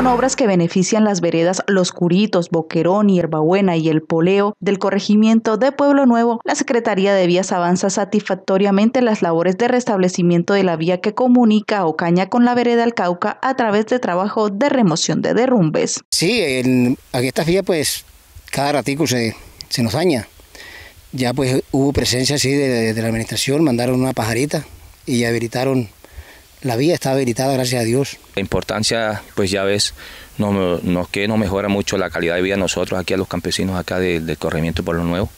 con obras que benefician las veredas Los Curitos, Boquerón, Hierbabuena y El Poleo del corregimiento de Pueblo Nuevo, la Secretaría de Vías avanza satisfactoriamente las labores de restablecimiento de la vía que comunica Ocaña con la vereda al Cauca a través de trabajo de remoción de derrumbes. Sí, aquí esta vía pues cada ratico se, nos daña. Ya pues hubo presencia así de, de, la administración, mandaron una pajarita y habilitaron la vía está habilitada, gracias a Dios. La importancia, pues ya ves, nos, que nos mejora mucho la calidad de vida nosotros aquí a los campesinos acá del corrimiento por lo nuevo.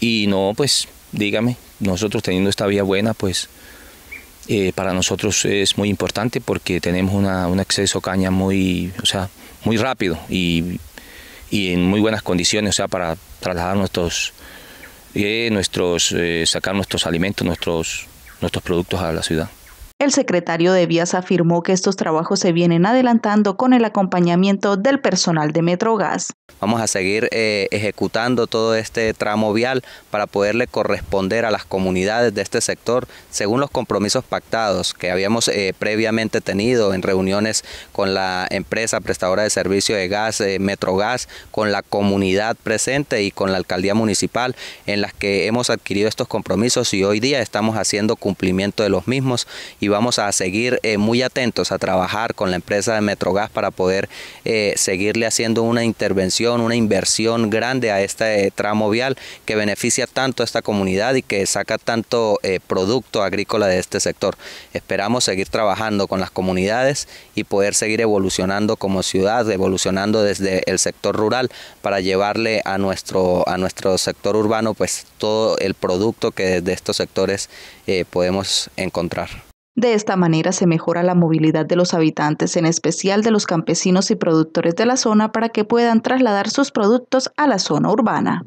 Y no, pues dígame, nosotros teniendo esta vía buena, pues eh, para nosotros es muy importante porque tenemos un acceso caña muy, o sea, muy rápido y, en muy buenas condiciones, o sea, para trasladar nuestros, eh, nuestros eh, sacar nuestros alimentos, nuestros, nuestros productos a la ciudad. El secretario de Vías afirmó que estos trabajos se vienen adelantando con el acompañamiento del personal de Metrogas. Vamos a seguir eh, ejecutando todo este tramo vial para poderle corresponder a las comunidades de este sector según los compromisos pactados que habíamos eh, previamente tenido en reuniones con la empresa prestadora de servicio de gas eh, Metrogas, con la comunidad presente y con la alcaldía municipal en las que hemos adquirido estos compromisos y hoy día estamos haciendo cumplimiento de los mismos y vamos a seguir eh, muy atentos a trabajar con la empresa de Metrogas para poder eh, seguirle haciendo una intervención, una inversión grande a este eh, tramo vial que beneficia tanto a esta comunidad y que saca tanto producto agrícola de este sector. Esperamos seguir trabajando con las comunidades y poder seguir evolucionando como ciudad, evolucionando desde el sector rural para llevarle a nuestro, a nuestro sector urbano pues todo el producto que desde estos sectores podemos encontrar. De esta manera se mejora la movilidad de los habitantes, en especial de los campesinos y productores de la zona, para que puedan trasladar sus productos a la zona urbana.